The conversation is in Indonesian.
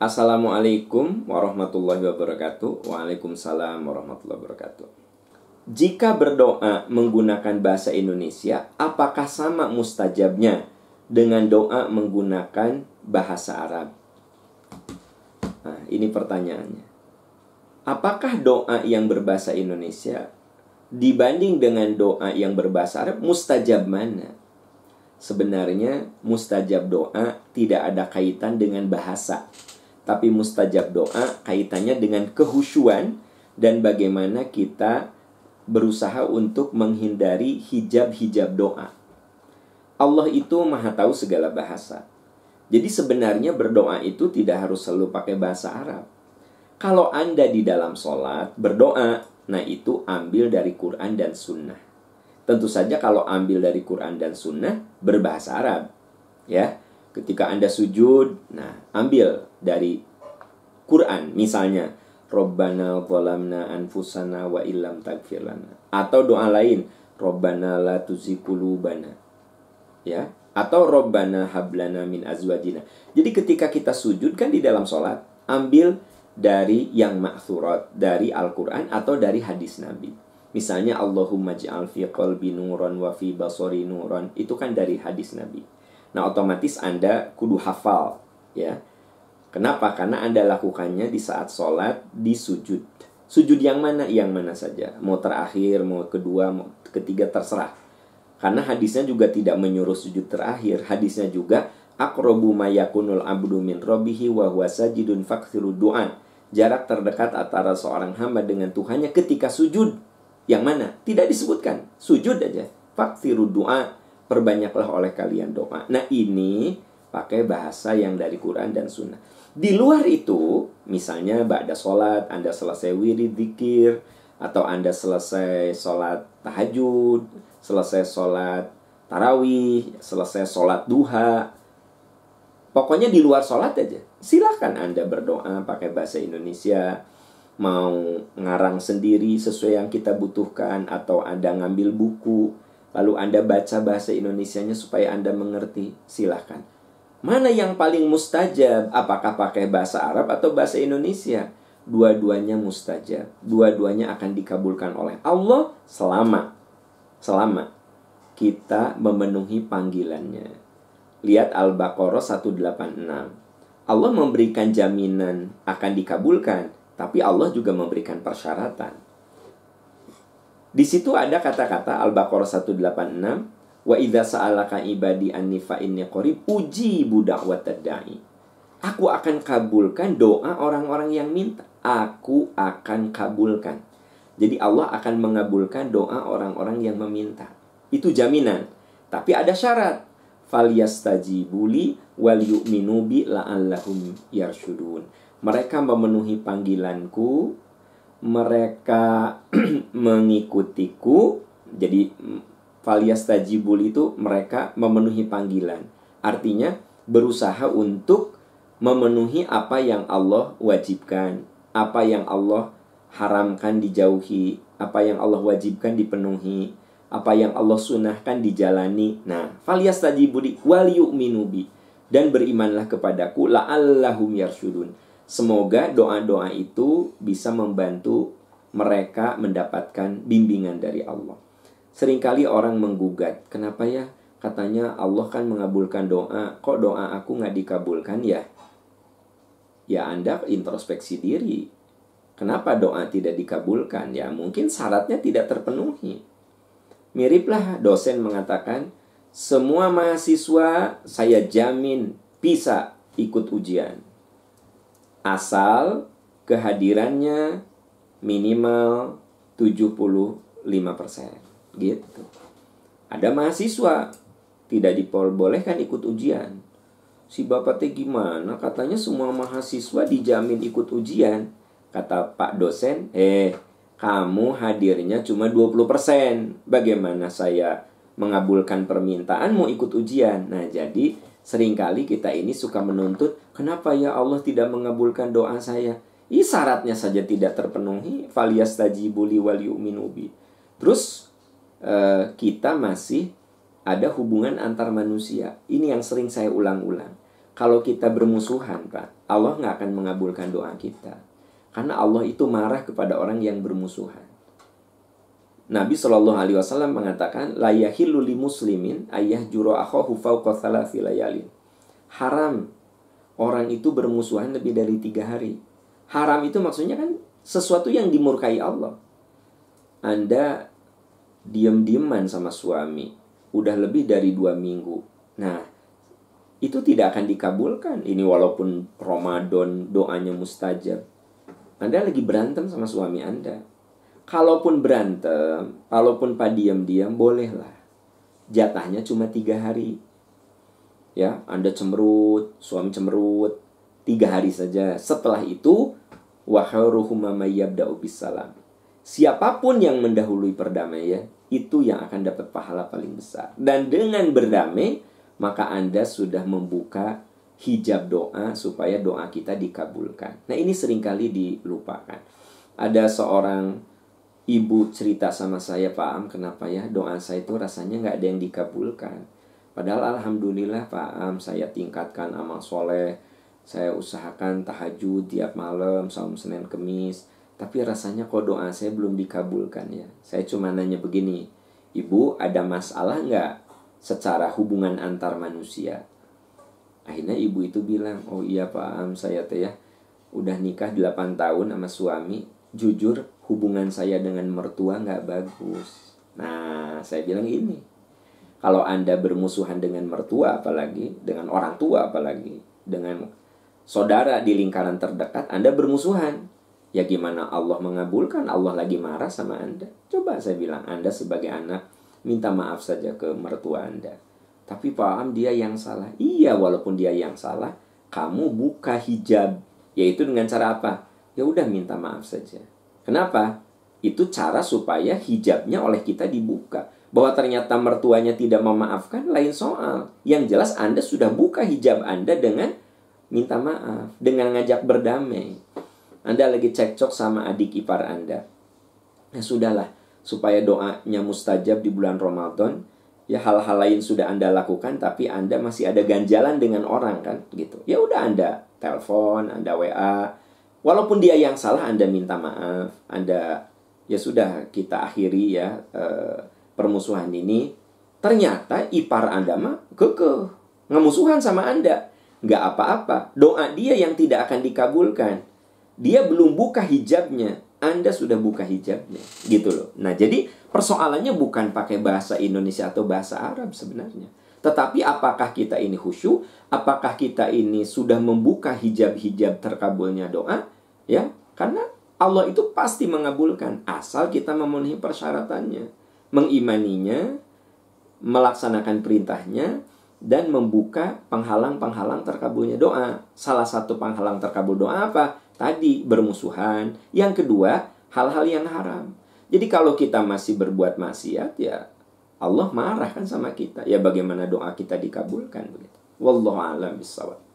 Assalamualaikum warahmatullahi wabarakatuh. Waalaikumsalam warahmatullahi wabarakatuh. Jika berdoa menggunakan bahasa Indonesia, apakah sama mustajabnya dengan doa menggunakan bahasa Arab? Nah, ini pertanyaannya. Apakah doa yang berbahasa Indonesia dibanding dengan doa yang berbahasa Arab mustajab mana? Sebenarnya mustajab doa tidak ada kaitan dengan bahasa tapi mustajab doa kaitannya dengan kehusuan dan bagaimana kita berusaha untuk menghindari hijab-hijab doa. Allah itu maha tahu segala bahasa. Jadi sebenarnya berdoa itu tidak harus selalu pakai bahasa Arab. Kalau Anda di dalam sholat berdoa, nah itu ambil dari Quran dan Sunnah. Tentu saja kalau ambil dari Quran dan Sunnah berbahasa Arab, ya. Ketika Anda sujud, nah ambil dari Quran misalnya Rabbana zalamna anfusana wa illam tagfir lana. Atau doa lain, Rabbana la tuzikulubana. Ya, atau Rabbana hablana min azwajina. Jadi ketika kita sujud kan di dalam sholat, ambil dari yang ma'thurat, dari Al-Quran atau dari hadis Nabi. Misalnya Allahumma ja'al fi qalbi nuran wa fi basari nuran. Itu kan dari hadis Nabi. Nah, otomatis Anda kudu hafal, ya. Kenapa? Karena Anda lakukannya di saat sholat, di sujud. Sujud yang mana? Yang mana saja. Mau terakhir, mau kedua, mau ketiga, terserah. Karena hadisnya juga tidak menyuruh sujud terakhir. Hadisnya juga, Akrobu mayakunul abdu min robihi wa huwa sajidun faksiru du'an. Jarak terdekat antara seorang hamba dengan Tuhannya ketika sujud. Yang mana? Tidak disebutkan. Sujud aja. Faksiru du'an perbanyaklah oleh kalian doa. Nah ini pakai bahasa yang dari Quran dan Sunnah. Di luar itu, misalnya ba'da sholat, Anda selesai wirid dikir, atau Anda selesai sholat tahajud, selesai sholat tarawih, selesai sholat duha. Pokoknya di luar sholat aja. Silahkan Anda berdoa pakai bahasa Indonesia, mau ngarang sendiri sesuai yang kita butuhkan, atau Anda ngambil buku, Lalu Anda baca bahasa Indonesianya supaya Anda mengerti, silahkan. Mana yang paling mustajab? Apakah pakai bahasa Arab atau bahasa Indonesia? Dua-duanya mustajab. Dua-duanya akan dikabulkan oleh Allah selama. Selama kita memenuhi panggilannya. Lihat Al-Baqarah 186. Allah memberikan jaminan akan dikabulkan, tapi Allah juga memberikan persyaratan. Di situ ada kata-kata Al-Baqarah 186, "Wa idza sa'alaka ibadi anni fa inni qarib budak da'wat da'i." Aku akan kabulkan doa orang-orang yang minta. Aku akan kabulkan. Jadi Allah akan mengabulkan doa orang-orang yang meminta. Itu jaminan. Tapi ada syarat. Falyastajibuli wal yu'minu bi la'allahum yarsudun Mereka memenuhi panggilanku mereka mengikutiku jadi falias tajibul itu mereka memenuhi panggilan artinya berusaha untuk memenuhi apa yang Allah wajibkan apa yang Allah haramkan dijauhi apa yang Allah wajibkan dipenuhi apa yang Allah sunahkan dijalani nah falias tajibul wal yu'minu bi dan berimanlah kepadaku la la'allahum yarshudun. Semoga doa-doa itu bisa membantu mereka mendapatkan bimbingan dari Allah. Seringkali orang menggugat, kenapa ya? Katanya Allah kan mengabulkan doa, kok doa aku nggak dikabulkan ya? Ya Anda introspeksi diri, Kenapa doa tidak dikabulkan? Ya mungkin syaratnya tidak terpenuhi. Miriplah dosen mengatakan, semua mahasiswa saya jamin bisa ikut ujian asal kehadirannya minimal 75%. Gitu. Ada mahasiswa tidak diperbolehkan ikut ujian. Si bapak teh gimana? Katanya semua mahasiswa dijamin ikut ujian. Kata Pak dosen, "Eh, kamu hadirnya cuma 20%. Bagaimana saya mengabulkan permintaanmu ikut ujian?" Nah, jadi Seringkali kita ini suka menuntut, kenapa ya Allah tidak mengabulkan doa saya? Ih syaratnya saja tidak terpenuhi. Falias tajibuli yu'minubi. Terus eh, kita masih ada hubungan antar manusia. Ini yang sering saya ulang-ulang. Kalau kita bermusuhan, Pak, Allah nggak akan mengabulkan doa kita. Karena Allah itu marah kepada orang yang bermusuhan. Nabi Shallallahu Alaihi Wasallam mengatakan layahilu muslimin ayah juro akhohu layalin. Haram orang itu bermusuhan lebih dari tiga hari. Haram itu maksudnya kan sesuatu yang dimurkai Allah. Anda diem dieman sama suami udah lebih dari dua minggu. Nah itu tidak akan dikabulkan. Ini walaupun Ramadan doanya mustajab. Anda lagi berantem sama suami Anda kalaupun berantem, kalaupun pak diam-diam bolehlah. Jatahnya cuma tiga hari. Ya, Anda cemerut, suami cemerut, tiga hari saja. Setelah itu, waharuhuma salam. Siapapun yang mendahului perdamaian, ya, itu yang akan dapat pahala paling besar. Dan dengan berdamai, maka Anda sudah membuka hijab doa supaya doa kita dikabulkan. Nah, ini seringkali dilupakan. Ada seorang ibu cerita sama saya Pak Am kenapa ya doa saya itu rasanya nggak ada yang dikabulkan padahal alhamdulillah Pak Am saya tingkatkan amal soleh saya usahakan tahajud tiap malam saum Senin Kemis tapi rasanya kok doa saya belum dikabulkan ya saya cuma nanya begini ibu ada masalah nggak secara hubungan antar manusia akhirnya ibu itu bilang oh iya Pak Am saya teh ya udah nikah 8 tahun sama suami jujur hubungan saya dengan mertua nggak bagus. Nah, saya bilang ini. Kalau Anda bermusuhan dengan mertua apalagi, dengan orang tua apalagi, dengan saudara di lingkaran terdekat, Anda bermusuhan. Ya gimana Allah mengabulkan, Allah lagi marah sama Anda. Coba saya bilang, Anda sebagai anak, minta maaf saja ke mertua Anda. Tapi paham dia yang salah. Iya, walaupun dia yang salah, kamu buka hijab. Yaitu dengan cara apa? ya udah minta maaf saja. Kenapa? Itu cara supaya hijabnya oleh kita dibuka. Bahwa ternyata mertuanya tidak memaafkan lain soal. Yang jelas Anda sudah buka hijab Anda dengan minta maaf, dengan ngajak berdamai. Anda lagi cekcok sama adik ipar Anda. Ya sudahlah, supaya doanya mustajab di bulan Ramadan, ya hal-hal lain sudah Anda lakukan tapi Anda masih ada ganjalan dengan orang kan gitu. Ya udah Anda telepon, Anda WA, Walaupun dia yang salah, Anda minta maaf, Anda ya sudah kita akhiri ya eh, permusuhan ini. Ternyata ipar Anda mah kekeh, ngemusuhan sama Anda. Nggak apa-apa, doa dia yang tidak akan dikabulkan. Dia belum buka hijabnya, Anda sudah buka hijabnya. Gitu loh. Nah jadi persoalannya bukan pakai bahasa Indonesia atau bahasa Arab sebenarnya tetapi apakah kita ini khusyuk? Apakah kita ini sudah membuka hijab-hijab terkabulnya doa? Ya, karena Allah itu pasti mengabulkan asal kita memenuhi persyaratannya, mengimaninya, melaksanakan perintahnya, dan membuka penghalang-penghalang terkabulnya doa. Salah satu penghalang terkabul doa apa? Tadi bermusuhan. Yang kedua, hal-hal yang haram. Jadi kalau kita masih berbuat maksiat ya Allah marahkan sama kita. Ya bagaimana doa kita dikabulkan begitu. Wallahu a'lam bishawab.